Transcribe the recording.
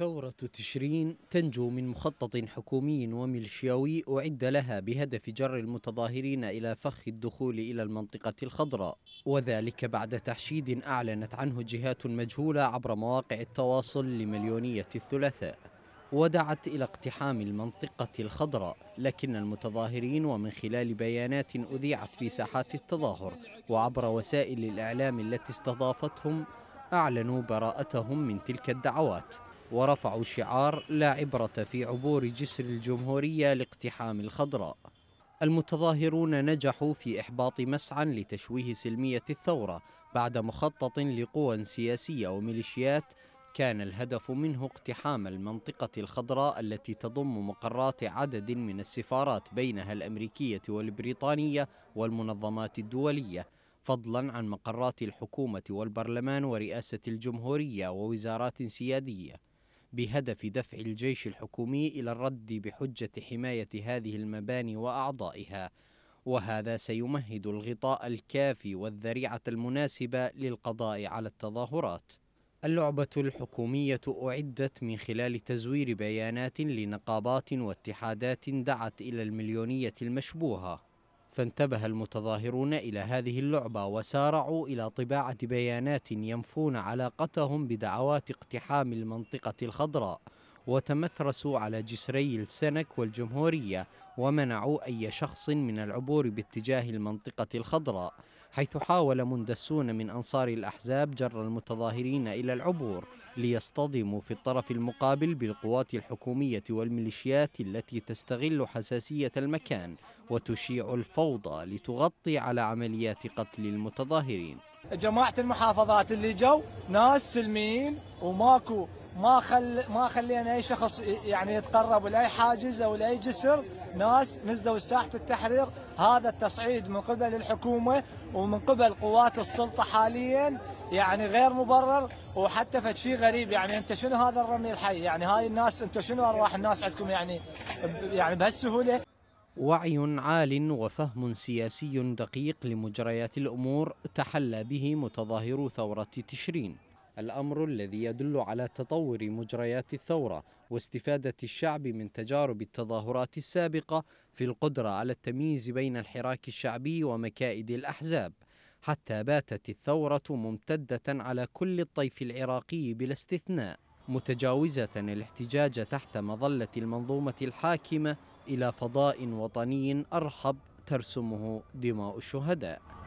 ثورة تشرين تنجو من مخطط حكومي وميليشياوي أعد لها بهدف جر المتظاهرين إلى فخ الدخول إلى المنطقة الخضراء وذلك بعد تحشيد أعلنت عنه جهات مجهولة عبر مواقع التواصل لمليونية الثلاثاء ودعت إلى اقتحام المنطقة الخضراء لكن المتظاهرين ومن خلال بيانات أذيعت في ساحات التظاهر وعبر وسائل الإعلام التي استضافتهم أعلنوا براءتهم من تلك الدعوات ورفعوا شعار لا عبرة في عبور جسر الجمهورية لاقتحام الخضراء المتظاهرون نجحوا في إحباط مسعى لتشويه سلمية الثورة بعد مخطط لقوى سياسية وميليشيات كان الهدف منه اقتحام المنطقة الخضراء التي تضم مقرات عدد من السفارات بينها الأمريكية والبريطانية والمنظمات الدولية فضلا عن مقرات الحكومة والبرلمان ورئاسة الجمهورية ووزارات سيادية بهدف دفع الجيش الحكومي إلى الرد بحجة حماية هذه المباني وأعضائها وهذا سيمهد الغطاء الكافي والذريعة المناسبة للقضاء على التظاهرات اللعبة الحكومية أعدت من خلال تزوير بيانات لنقابات واتحادات دعت إلى المليونية المشبوهة فانتبه المتظاهرون إلى هذه اللعبة وسارعوا إلى طباعة بيانات ينفون علاقتهم بدعوات اقتحام المنطقة الخضراء وتمترسوا على جسري السنك والجمهورية ومنعوا أي شخص من العبور باتجاه المنطقة الخضراء حيث حاول مندسون من أنصار الأحزاب جر المتظاهرين إلى العبور ليصطدموا في الطرف المقابل بالقوات الحكومية والميليشيات التي تستغل حساسية المكان وتشيع الفوضى لتغطي على عمليات قتل المتظاهرين جماعة المحافظات اللي جو ناس سلميين وماكو ما خل ما خلينا اي شخص يعني يتقرب لاي حاجز او لاي جسر ناس نزلوا ساحه التحرير هذا التصعيد من قبل الحكومه ومن قبل قوات السلطه حاليا يعني غير مبرر وحتى فد شيء غريب يعني انت شنو هذا الرمي الحي يعني هاي الناس انت شنو ارواح الناس عندكم يعني يعني بهالسهوله وعي عال وفهم سياسي دقيق لمجريات الامور تحلى به متظاهرو ثوره تشرين الأمر الذي يدل على تطور مجريات الثورة واستفادة الشعب من تجارب التظاهرات السابقة في القدرة على التمييز بين الحراك الشعبي ومكائد الأحزاب حتى باتت الثورة ممتدة على كل الطيف العراقي بلا استثناء متجاوزة الاحتجاج تحت مظلة المنظومة الحاكمة إلى فضاء وطني أرحب ترسمه دماء الشهداء